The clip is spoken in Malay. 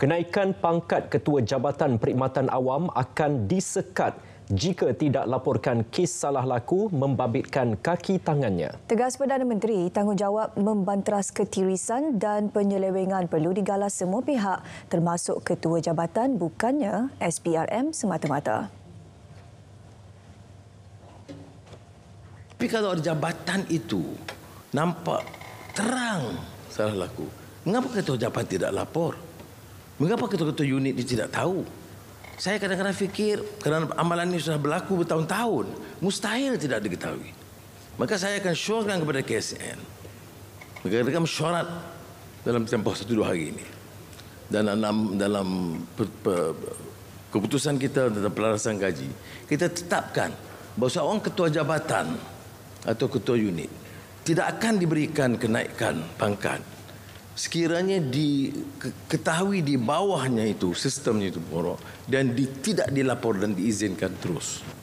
Kenaikan pangkat Ketua Jabatan Perkhidmatan Awam akan disekat jika tidak laporkan kes salah laku membabitkan kaki tangannya. Tegas Perdana Menteri, tanggungjawab membanteras ketirisan dan penyelewengan perlu digalas semua pihak termasuk Ketua Jabatan bukannya SPRM semata-mata. Tapi kalau ada jabatan itu nampak terang salah laku, mengapa Ketua Jabatan tidak lapor? Mengapa ketua-ketua unit ini tidak tahu? Saya kadang-kadang fikir kerana amalan ini sudah berlaku bertahun-tahun, mustahil tidak diketahui. Maka saya akan syorkan kepada KSN. Maka mereka syarat dalam tempoh satu dua hari ini. Dan dalam, dalam per, per, keputusan kita tentang pelarasan gaji, kita tetapkan bahawa seorang ketua jabatan atau ketua unit tidak akan diberikan kenaikan pangkat sekiranya diketahui di bawahnya itu sistemnya itu borok dan di, tidak dilaporkan dan diizinkan terus